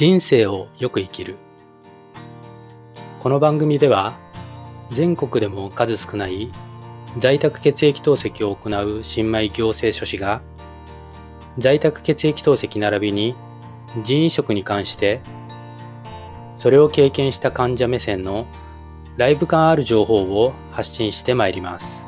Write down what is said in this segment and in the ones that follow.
人生をよく生きるこの番組では全国でも数少ない在宅血液透析を行う新米行政書士が在宅血液透析並びに腎移植に関してそれを経験した患者目線のライブ感ある情報を発信してまいります。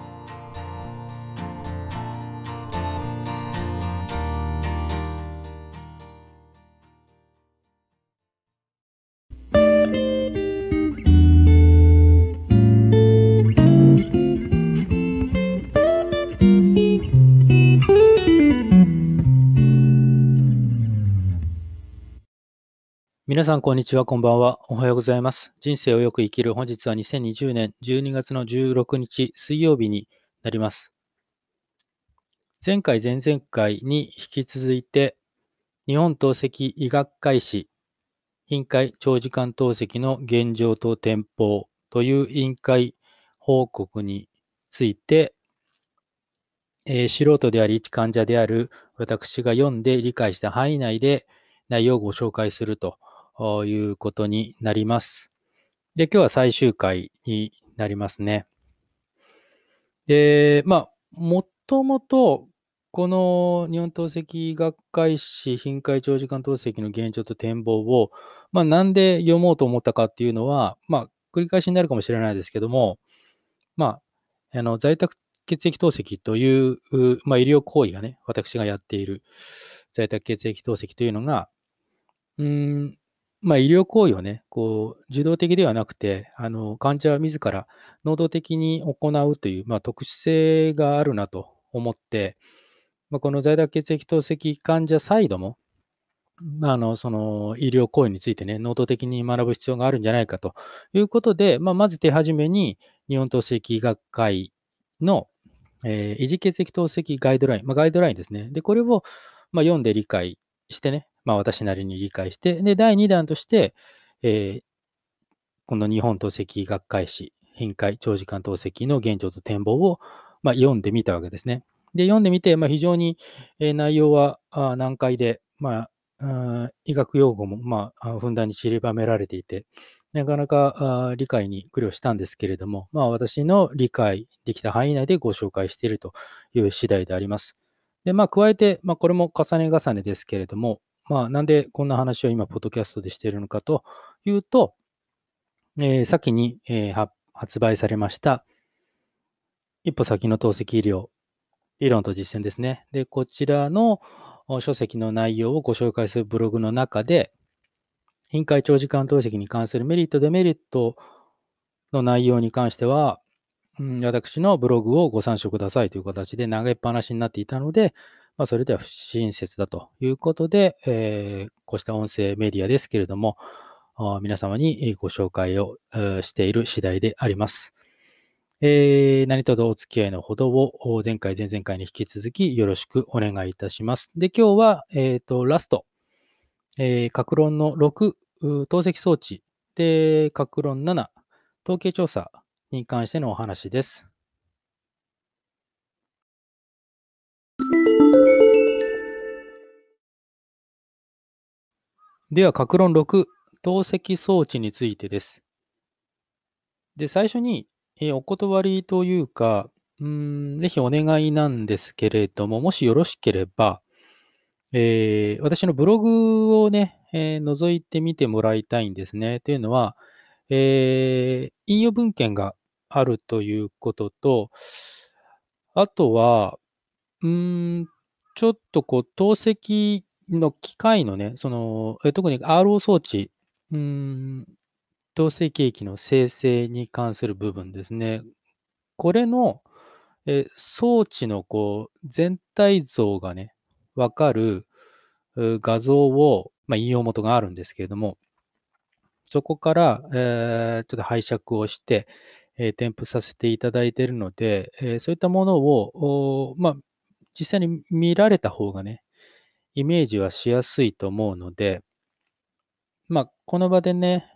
皆さん、こんにちは。こんばんは。おはようございます。人生をよく生きる。本日は2020年12月の16日水曜日になります。前回、前々回に引き続いて、日本透析医学会誌、委員会長時間透析の現状と展望という委員会報告について、えー、素人であり、一患者である私が読んで理解した範囲内で内容をご紹介するということになります。で、今日は最終回になりますね。で、まあ、もともと、この日本透析学会誌、頻回長時間透析の現状と展望を、まあ、なんで読もうと思ったかっていうのは、まあ、繰り返しになるかもしれないですけども、まあ、あの在宅血液透析という、まあ、医療行為がね、私がやっている在宅血液透析というのが、うん、まあ、医療行為をね、こう、受動的ではなくて、あの、患者は自ら能動的に行うという、まあ、特殊性があるなと思って、まあ、この在宅血液透析患者サイドも、まあ、あの、その、医療行為についてね、能動的に学ぶ必要があるんじゃないかということで、まあ、まず手始めに、日本透析学会の、えー、維持血液透析ガイドライン、まあ、ガイドラインですね。で、これを、まあ、読んで理解してね、まあ、私なりに理解して、で、第2弾として、えー、この日本透析学会誌、頻回長時間透析の現状と展望を、まあ、読んでみたわけですね。で、読んでみて、まあ、非常に、えー、内容はあ難解で、まあ、医学用語も、まあ、ふんだんに散りばめられていて、なかなか理解に苦慮したんですけれども、まあ、私の理解できた範囲内でご紹介しているという次第であります。で、まあ、加えて、まあ、これも重ね重ねですけれども、まあ、なんでこんな話を今、ポッドキャストでしているのかというと、えー、先に、えー、発売されました、一歩先の透析医療、理論と実践ですね。で、こちらの書籍の内容をご紹介するブログの中で、委員会長時間透析に関するメリット、デメリットの内容に関しては、うん、私のブログをご参照くださいという形で投げっぱなしになっていたので、まあ、それでは不親切だということで、えー、こうした音声メディアですけれども、皆様にご紹介を、している次第であります。えー、何とぞお付き合いのほどを前回、前々回に引き続きよろしくお願いいたします。で、今日は、えーと、とラスト、えー、格論の6、透析装置、で、格論7、統計調査に関してのお話です。では、格論6、透析装置についてです。で、最初に、えお断りというか、うん、ぜひお願いなんですけれども、もしよろしければ、えー、私のブログをね、えー、覗いてみてもらいたいんですね。というのは、えー、引用文献があるということと、あとは、うーん、ちょっとこう、透析の機械のね、その、え特に RO 装置、うーん、透析液の生成に関する部分ですね。これの、え装置のこう、全体像がね、わかる画像を、まあ、引用元があるんですけれども、そこから、えー、ちょっと拝借をして、え添付させていただいているので、えそういったものを、まあ、実際に見られた方がね、イメージはしやすいと思うので、まあ、この場でね、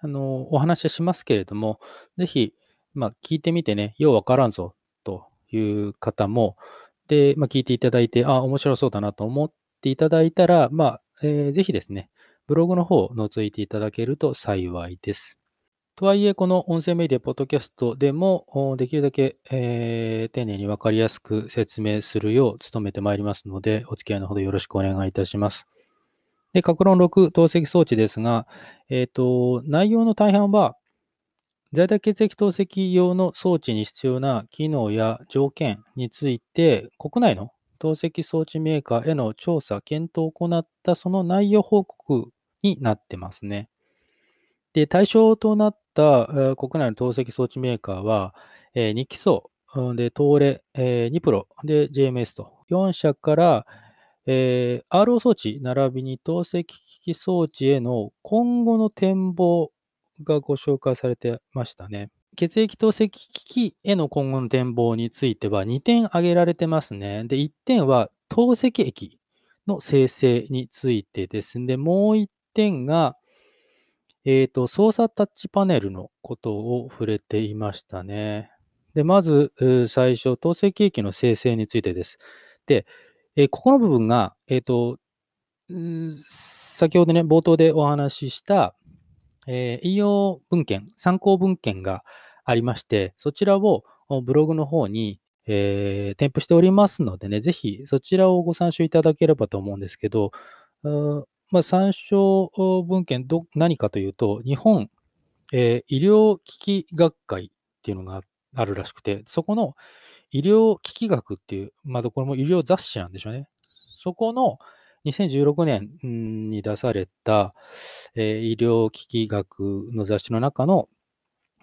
あの、お話ししますけれども、ぜひ、まあ、聞いてみてね、ようわからんぞという方も、で、まあ、聞いていただいて、あ、面白そうだなと思っていただいたら、まあ、えー、ぜひですね、ブログの方を覗いていただけると幸いです。とはいえ、この音声メディア、ポッドキャストでも、できるだけ、えー、丁寧に分かりやすく説明するよう努めてまいりますので、お付き合いのほどよろしくお願いいたします。で、格論6、透析装置ですが、えっ、ー、と、内容の大半は、在宅血液透析用の装置に必要な機能や条件について、国内の透析装置メーカーへの調査、検討を行ったその内容報告になってますね。で、対象となった国内の透析装置メーカーは、えー、2基礎、で、東レ、えー、ニプロ、で、JMS と、4社から、えー、RO 装置並びに透析機器装置への今後の展望がご紹介されてましたね。血液透析機器への今後の展望については2点挙げられてますね。で、1点は透析液の生成についてですね。もう1点がえっ、ー、と、操作タッチパネルのことを触れていましたね。で、まず、最初、統制ケーキの生成についてです。で、えー、ここの部分が、えっ、ー、と、先ほどね、冒頭でお話しした、え引用文献、参考文献がありまして、そちらをブログの方に、えー、添付しておりますのでね、ぜひそちらをご参照いただければと思うんですけど、まあ、参照文献ど、何かというと、日本、えー、医療機器学会っていうのがあるらしくて、そこの医療機器学っていう、まあ、これも医療雑誌なんでしょうね。そこの2016年に出された、えー、医療機器学の雑誌の中の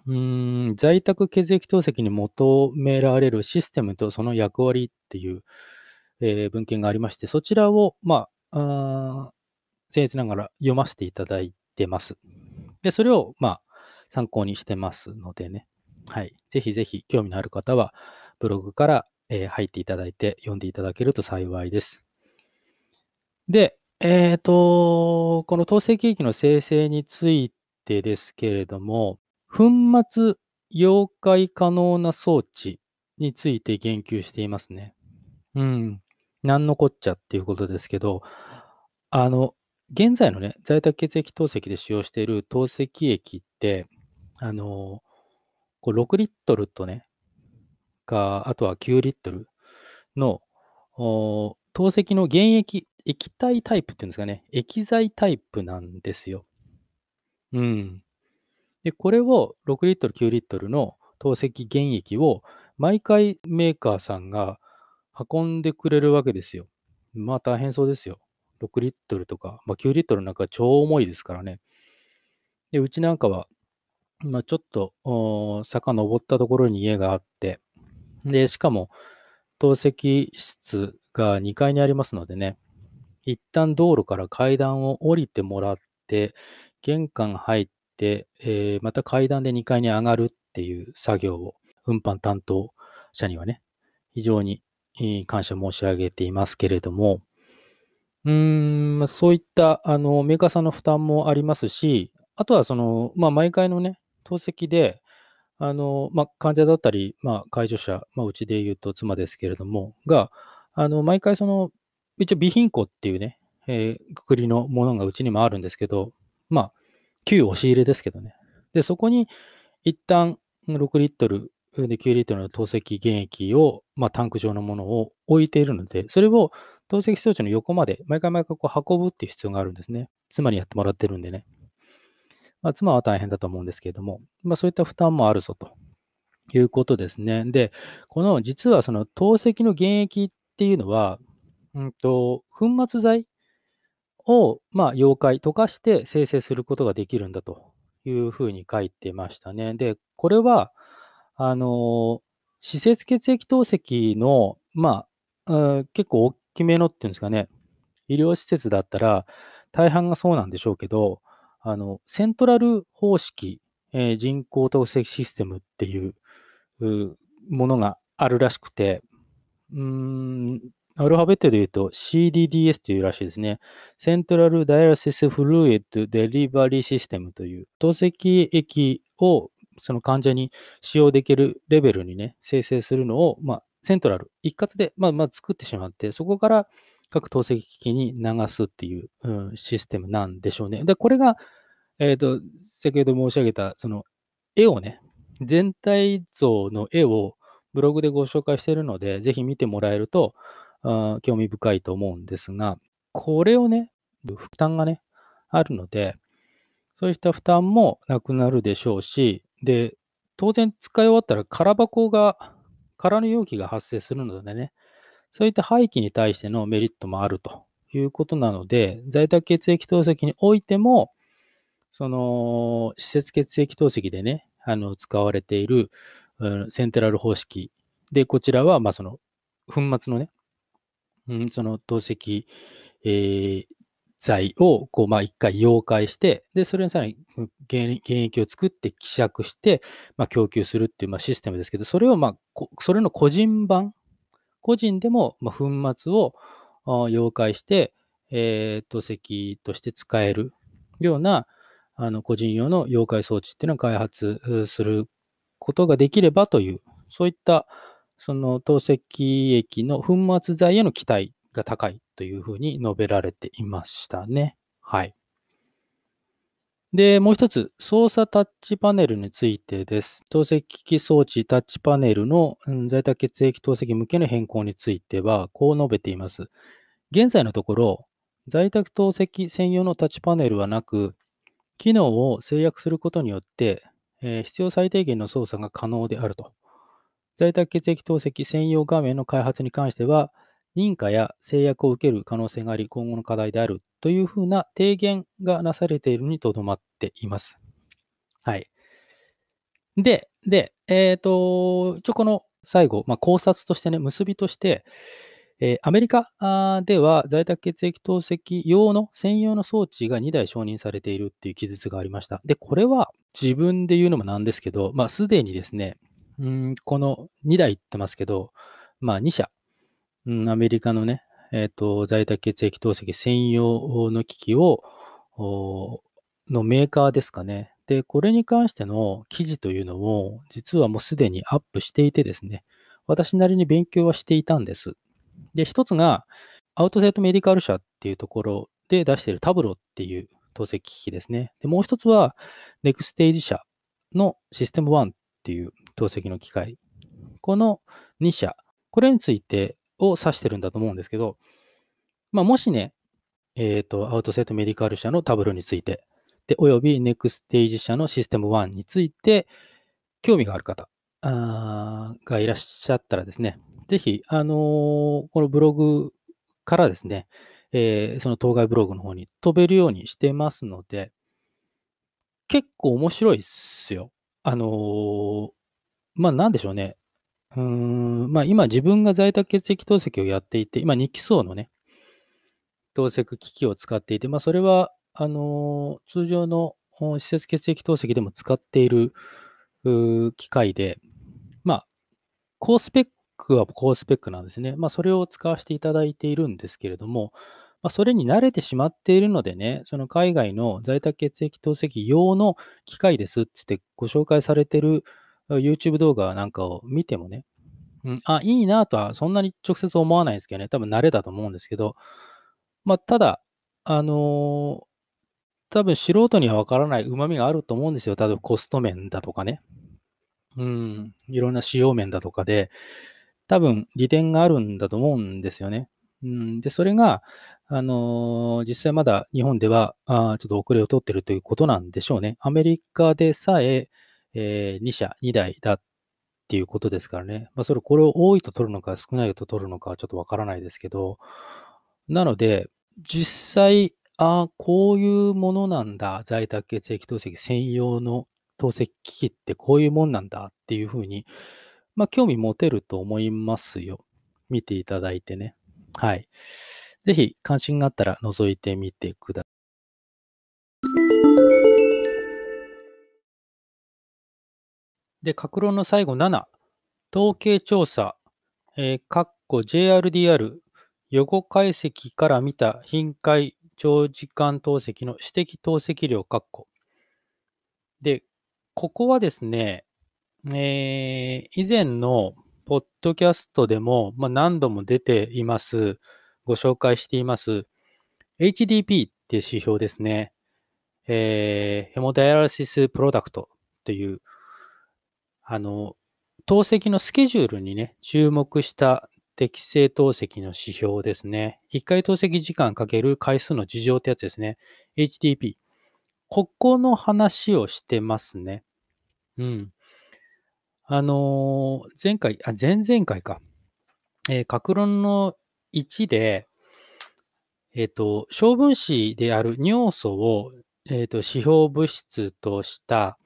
うん在宅血液透析に求められるシステムとその役割っていう、えー、文献がありまして、そちらを、まあ僭越ながら読ませていただいてます。で、それを、まあ、参考にしてますのでね。はい。ぜひぜひ、興味のある方は、ブログから、えー、入っていただいて、読んでいただけると幸いです。で、えっ、ー、と、この統制液の生成についてですけれども、粉末溶解可能な装置について言及していますね。うん。なんのこっちゃっていうことですけど、あの、現在のね、在宅血液透析で使用している透析液って、あの、こう6リットルとね、か、あとは9リットルのお透析の原液、液体タイプっていうんですかね、液剤タイプなんですよ。うん。で、これを6リットル、9リットルの透析原液を毎回メーカーさんが運んでくれるわけですよ。まあ大変そうですよ。6リットルとか、まあ、9リットルなんか超重いですからね。で、うちなんかは、まあ、ちょっと坂登ったところに家があって、で、しかも、透析室が2階にありますのでね、一旦道路から階段を降りてもらって、玄関入って、えー、また階段で2階に上がるっていう作業を、運搬担当者にはね、非常に感謝申し上げていますけれども、うん、そういったあのメーカーさんの負担もありますし、あとはその、まあ、毎回のね、透析で、あのまあ、患者だったり、まあ、介助者、まあ、うちで言うと妻ですけれども、が、あの毎回その、一応、備品庫っていうね、えー、くくりのものがうちにもあるんですけど、まあ、旧押し入れですけどね。で、そこに一旦6リットルで9リットルの透析原液を、まあ、タンク状のものを置いているので、それを透析装置の横まで毎回毎回こう運ぶっていう必要があるんですね。妻にやってもらってるんでね。まあ、妻は大変だと思うんですけれども、まあ、そういった負担もあるぞということですね。で、この実はその透析の原液っていうのは、うんと、粉末剤を、まあ、溶解、溶かして生成することができるんだというふうに書いてましたね。で、これは、あの、施設血液透析の、まあ、結構大きめのっていうんですかね、医療施設だったら、大半がそうなんでしょうけど、あの、セントラル方式、えー、人工透析システムっていうものがあるらしくて、うーん、アルファベットで言うと CDDS というらしいですね。セントラルダイアシスフルイッドデリバリーシステムという、透析液をその患者に使用できるレベルにね、生成するのを、まあ、セントラル、一括で、まあ、まあ作ってしまって、そこから各透析機器に流すっていう、うん、システムなんでしょうね。で、これが、えっ、ー、と、先ほど申し上げた、その絵をね、全体像の絵をブログでご紹介しているので、ぜひ見てもらえると、あ興味深いと思うんですが、これをね、負担がね、あるので、そういった負担もなくなるでしょうし、で、当然使い終わったら空箱が空の容器が発生するのでね、そういった廃棄に対してのメリットもあるということなので、在宅血液透析においても、その施設血液透析でね、あの使われている、うん、センテラル方式で、こちらはまあその粉末のね、うん、その透析、えー、剤をこう、まあ、一回溶解して、で、それにさらに原液を作って希釈して、まあ、供給するっていう、まあ、システムですけど、それを、まあ、それの個人版、個人でも、まあ、粉末を溶解して、えー、ととして使えるようなあの個人用の溶解装置っていうのを開発することができればという、そういったその透析液の粉末剤への期待が高いというふうに述べられていましたね。はい。で、もう一つ、操作タッチパネルについてです。透析機器装置タッチパネルの在宅血液透析向けの変更については、こう述べています。現在のところ、在宅透析専用のタッチパネルはなく、機能を制約することによって、えー、必要最低限の操作が可能であると。在宅血液透析専用画面の開発に関しては、認可や制約を受ける可能性があり、今後の課題であるというふうな提言がなされているにとどまっています。はい。で、で、えっ、ー、と、一応この最後、まあ、考察としてね、結びとして、えー、アメリカでは在宅血液透析用の専用の装置が2台承認されているっていう記述がありました。で、これは自分で言うのもなんですけど、まあ、すでにですね、うんこの2台言ってますけど、まあ、2社うん、アメリカのね、えー、と、在宅血液透析専用の機器を、のメーカーですかね。で、これに関しての記事というのを、実はもうすでにアップしていてですね、私なりに勉強はしていたんです。で、一つが、アウトセットメディカル社っていうところで出しているタブロっていう透析機器ですね。で、もう一つは、ネクステージ社のシステム1っていう透析の機械。この2社、これについてを指してるんだと思うんですけど、まあ、もしね、えっ、ー、と、アウトセットメディカル社のタブルについて、で、およびネクステージ社のシステム1について、興味がある方あがいらっしゃったらですね、ぜひ、あのー、このブログからですね、えー、その当該ブログの方に飛べるようにしてますので、結構面白いっすよ。あのー、まあ、なんでしょうね。うーん、まあ今自分が在宅血液透析をやっていて、今2期層のね、透析機器を使っていて、まあそれは、あのー、通常の施設血液透析でも使っている機械で、まあ、高スペックは高スペックなんですね。まあそれを使わせていただいているんですけれども、まあ、それに慣れてしまっているのでね、その海外の在宅血液透析用の機械ですってご紹介されている YouTube 動画なんかを見てもね、うん、あ、いいなとはそんなに直接思わないんですけどね、多分慣れだと思うんですけど、まあ、ただ、あのー、多分素人にはわからない旨味があると思うんですよ。例えばコスト面だとかね。うん、いろんな使用面だとかで、多分利点があるんだと思うんですよね。うん、で、それが、あのー、実際まだ日本ではあちょっと遅れを取ってるということなんでしょうね。アメリカでさえ、えー、2社、2台だっていうことですからね。まあ、それ、これを多いと取るのか少ないと取るのかはちょっとわからないですけど、なので、実際、ああ、こういうものなんだ、在宅血液透析専用の透析機器ってこういうもんなんだっていうふうに、まあ、興味持てると思いますよ。見ていただいてね。はい。ぜひ関心があったら覗いてみてください。で、格論の最後7、統計調査、えー、っこ JRDR、予後解析から見た頻回長時間透析の指摘透析量括弧。で、ここはですね、えー、以前のポッドキャストでも、まあ、何度も出ています、ご紹介しています、HDP っていう指標ですね。えー、ヘモダイアラシスプロダクトというあの、透析のスケジュールにね、注目した適正透析の指標ですね。1回透析時間かける回数の事情ってやつですね。h t p ここの話をしてますね。うん。あのー、前回、あ、前々回か。えー、格論の1で、えっ、ー、と、小分子である尿素を、えーと指標物質とした、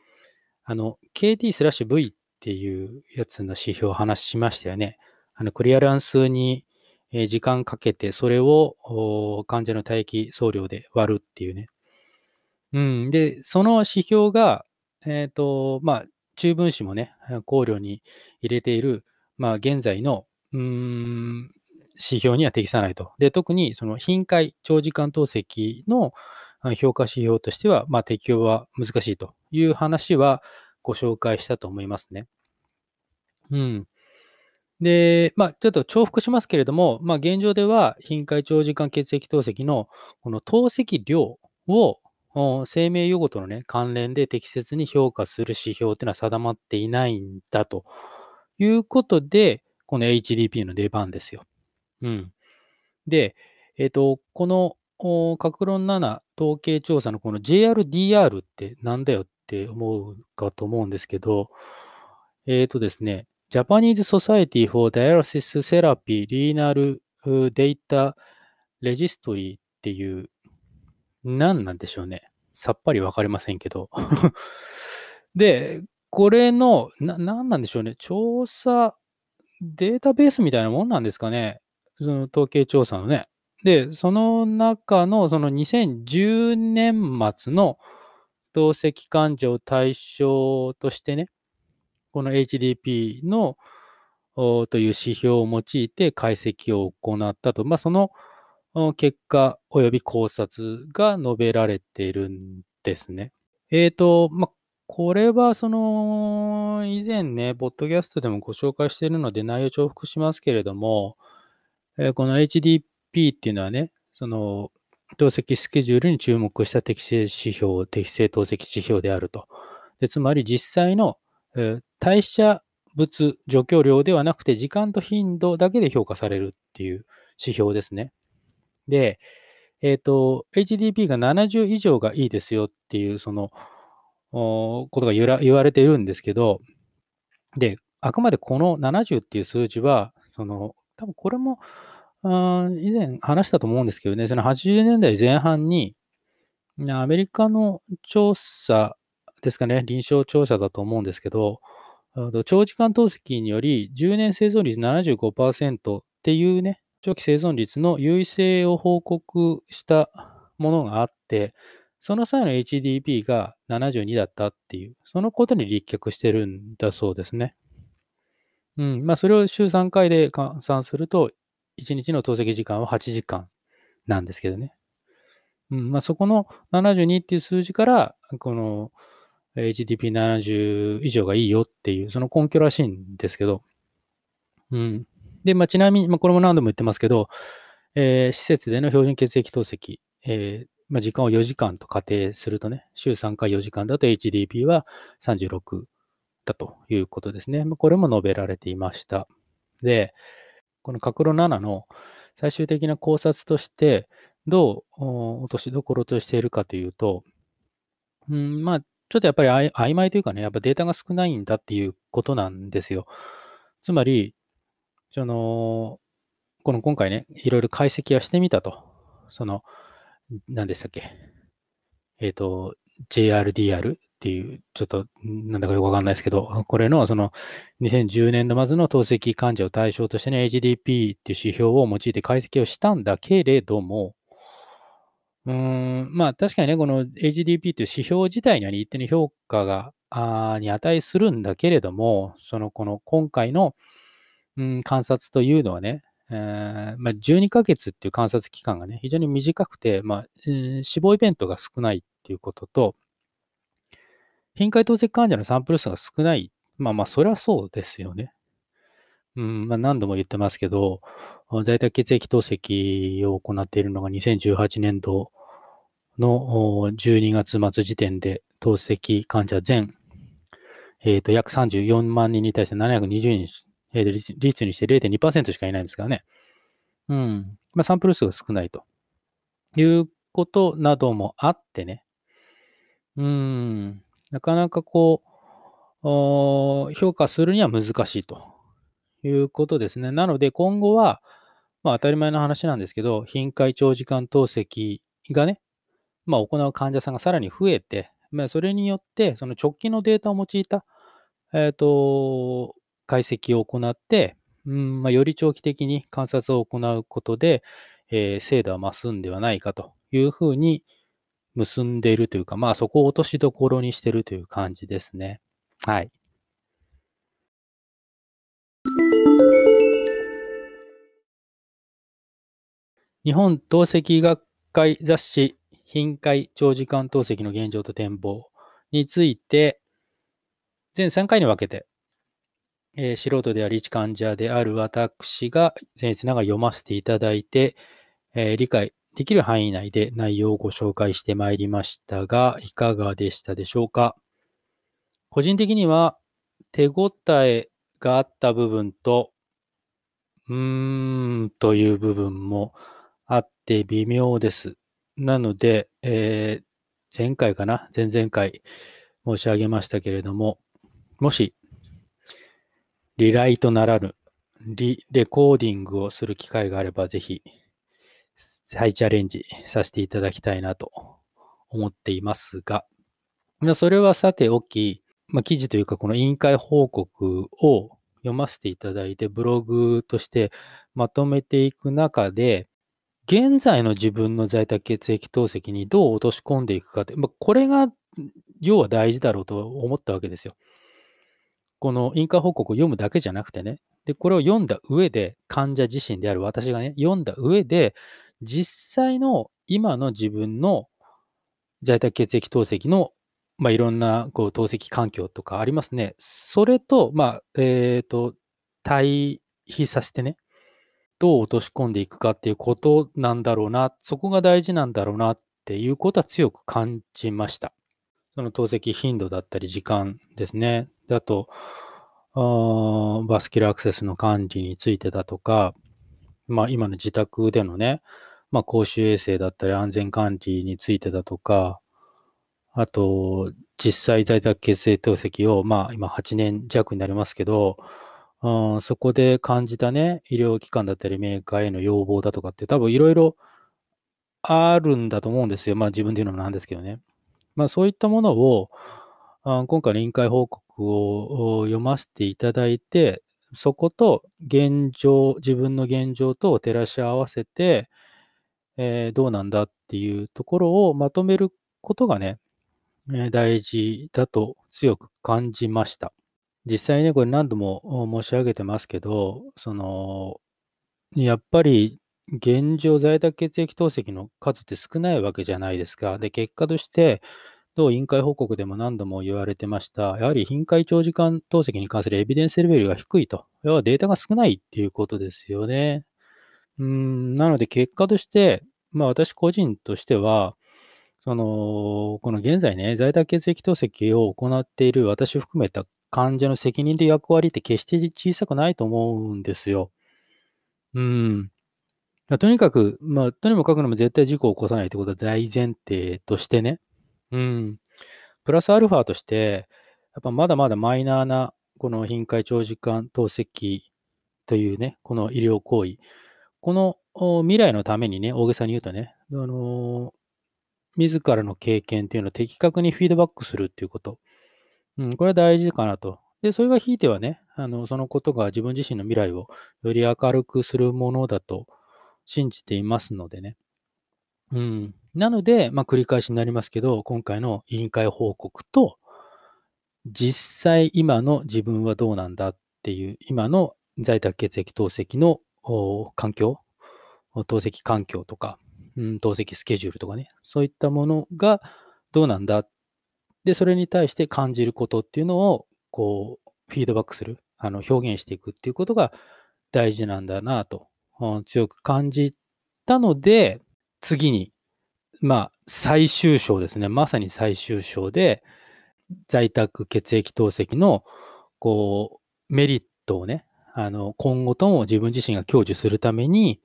あの、KD スラッシュ V っていうやつの指標を話しましたよね。あのクリアランスに時間かけて、それを患者の待機送料で割るっていうね。うん、で、その指標が、えっ、ー、と、まあ、中分子もね、考慮に入れている、まあ、現在の、うん、指標には適さないと。で、特にその頻回、長時間透析の評価指標としては、まあ、適用は難しいという話は、ご紹介したと思いますね。うん。で、まあ、ちょっと重複しますけれども、まあ、現状では、頻回長時間血液透析のこの透析量を生命予後との、ね、関連で適切に評価する指標というのは定まっていないんだということで、この HDP の出番ですよ。うん。で、えっ、ー、と、この、格論7統計調査のこの JRDR ってなんだよっって思うかと思うんですけど、えっ、ー、とですね、Japanese Society for Dialysis Therapy Renal Data Registry っていう、何なんでしょうね。さっぱりわかりませんけど。で、これの、な、なんなんでしょうね。調査、データベースみたいなもんなんですかね。その統計調査のね。で、その中の、その2010年末の透析患者を対象としてね、この HDP のという指標を用いて解析を行ったと、まあ、その結果及び考察が述べられているんですね。えっ、ー、と、まあ、これはその以前ね、ポッドキャストでもご紹介しているので内容重複しますけれども、えこの HDP っていうのはね、その透析スケジュールに注目した適正指標、適正透析指標であると。でつまり実際の、えー、代謝物除去量ではなくて時間と頻度だけで評価されるっていう指標ですね。で、えっ、ー、と、HDP が70以上がいいですよっていう、その、ことが言われているんですけど、で、あくまでこの70っていう数字は、その、多分これもあ以前話したと思うんですけどね、その80年代前半に、アメリカの調査ですかね、臨床調査だと思うんですけど、長時間透析により10年生存率75%っていうね、長期生存率の優位性を報告したものがあって、その際の HDP が72だったっていう、そのことに立脚してるんだそうですね。うん、まあそれを週3回で換算すると1日の透析時間は8時間なんですけどね。うんまあ、そこの72っていう数字から、この HDP70 以上がいいよっていう、その根拠らしいんですけど。うん。で、まあ、ちなみに、まあ、これも何度も言ってますけど、えー、施設での標準血液透析、えーまあ、時間を4時間と仮定するとね、週3回4時間だと HDP は36だということですね。まあ、これも述べられていました。で、この角路7の最終的な考察として、どう落としどころとしているかというと、うん、まあ、ちょっとやっぱり曖昧というかね、やっぱデータが少ないんだっていうことなんですよ。つまり、その、この今回ね、いろいろ解析はしてみたと。その、何でしたっけ。えっ、ー、と、JRDR、っていう、ちょっとなんだかよくわかんないですけど、これのその2010年度末の透析患者を対象としての HDP っていう指標を用いて解析をしたんだけれども、うん、まあ確かにね、この HDP という指標自体には一定の評価が、あに値するんだけれども、そのこの今回の、うん、観察というのはね、えー、まあ、12ヶ月っていう観察期間がね、非常に短くて、まあ、うん、死亡イベントが少ないっていうことと、頻回透析患者のサンプル数が少ない。まあまあ、そりゃそうですよね。うん、まあ、何度も言ってますけど、在宅血液透析を行っているのが2018年度の12月末時点で、透析患者全、えっ、ー、と、約34万人に対して720人、えー、と、率にして0.2%しかいないんですからね。うん。まあ、サンプル数が少ないということなどもあってね。うん。なかなかこう、評価するには難しいということですね。なので今後は、まあ当たり前の話なんですけど、頻回長時間透析がね、まあ行う患者さんがさらに増えて、まあ、それによって、その直近のデータを用いた、えっ、ー、と、解析を行って、うんまあ、より長期的に観察を行うことで、えー、精度は増すんではないかというふうに結んでいるというか、まあそこを落としどころにしてるという感じですね。はい。日本透析学会雑誌頻回長時間透析の現状と展望について、全3回に分けて、えー、素人であり、一患者である私が、先生ながら読ませていただいて、えー、理解できる範囲内で内容をご紹介してまいりましたが、いかがでしたでしょうか個人的には手応えがあった部分と、うーんという部分もあって微妙です。なので、えー、前回かな前々回申し上げましたけれども、もし、リライトならぬ、リレコーディングをする機会があれば、ぜひ再チャレンジさせていただきたいなと思っていますが、それはさておき、まあ、記事というかこの委員会報告を読ませていただいて、ブログとしてまとめていく中で、現在の自分の在宅血液透析にどう落とし込んでいくかって、まあ、これが要は大事だろうと思ったわけですよ。この委員会報告を読むだけじゃなくてね、で、これを読んだ上で、患者自身である私がね、読んだ上で、実際の今の自分の在宅血液透析の、まあ、いろんなこう透析環境とかありますね。それと、まあ、えっ、ー、と、対比させてね、どう落とし込んでいくかっていうことなんだろうな、そこが大事なんだろうなっていうことは強く感じました。その透析頻度だったり時間ですね。であとあ、バスキルアクセスの管理についてだとか、まあ今の自宅でのね、まあ、公衆衛生だったり安全管理についてだとか、あと、実際いた学、血清透析を、まあ、今8年弱になりますけど、うん、そこで感じたね、医療機関だったりメーカーへの要望だとかって、多分いろいろあるんだと思うんですよ。まあ自分で言うのもなんですけどね。まあそういったものを、今回の委員会報告を読ませていただいて、そこと現状、自分の現状と照らし合わせて、えー、どうなんだっていうところをまとめることがね、え大事だと強く感じました。実際ね、これ何度も申し上げてますけど、その、やっぱり現状在宅血液透析の数って少ないわけじゃないですか。で、結果として、同委員会報告でも何度も言われてました。やはり頻回長時間透析に関するエビデンスレベルが低いと。要はデータが少ないっていうことですよね。うん、なので結果として、まあ私個人としては、その、この現在ね、在宅血液透析を行っている私を含めた患者の責任と役割って決して小さくないと思うんですよ。うん。とにかく、まあ、とにもかくにも絶対事故を起こさないということは大前提としてね。うん。プラスアルファとして、やっぱまだまだマイナーな、この頻回長時間透析というね、この医療行為。この未来のためにね、大げさに言うとね、あの自らの経験っていうのを的確にフィードバックするっていうこと。うん、これは大事かなと。で、それがひいてはね、あのそのことが自分自身の未来をより明るくするものだと信じていますのでね。うん、なので、まあ、繰り返しになりますけど、今回の委員会報告と、実際今の自分はどうなんだっていう、今の在宅血液透析の環境、透析環境とか、うん、透析スケジュールとかね、そういったものがどうなんだ。で、それに対して感じることっていうのを、こう、フィードバックする、あの表現していくっていうことが大事なんだなと、強く感じたので、次に、まあ、最終章ですね。まさに最終章で、在宅血液透析の、こう、メリットをね、あの、今後とも自分自身が享受するために、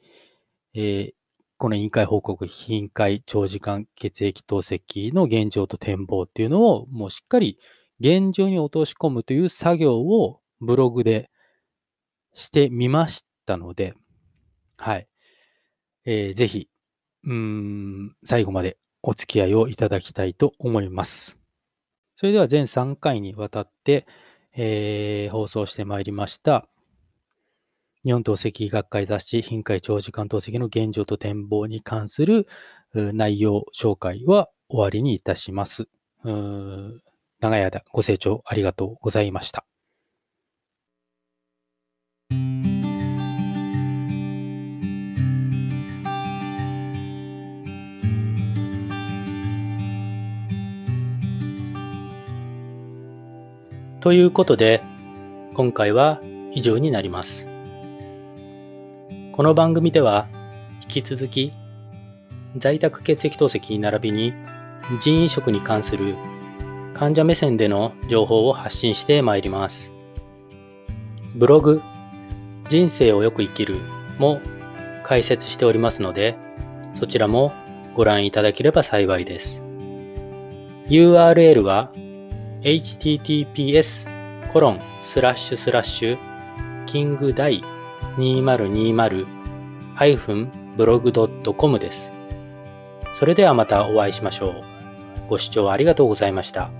えー、この委員会報告、員会長時間血液透析の現状と展望っていうのを、もうしっかり現状に落とし込むという作業をブログでしてみましたので、はい。えー、ぜひ、うん、最後までお付き合いをいただきたいと思います。それでは全3回にわたって、えー、放送してまいりました。日本透析学会雑誌、頻回長時間透析の現状と展望に関する内容紹介は終わりにいたします。長い間ご清聴ありがとうございました。ということで、今回は以上になります。この番組では引き続き在宅血液透析並びに腎移植に関する患者目線での情報を発信してまいります。ブログ「人生をよく生きる」も解説しておりますのでそちらもご覧いただければ幸いです。URL は https コロンスラッシュスラッシュキングダイ 2020-blog.com です。それではまたお会いしましょう。ご視聴ありがとうございました。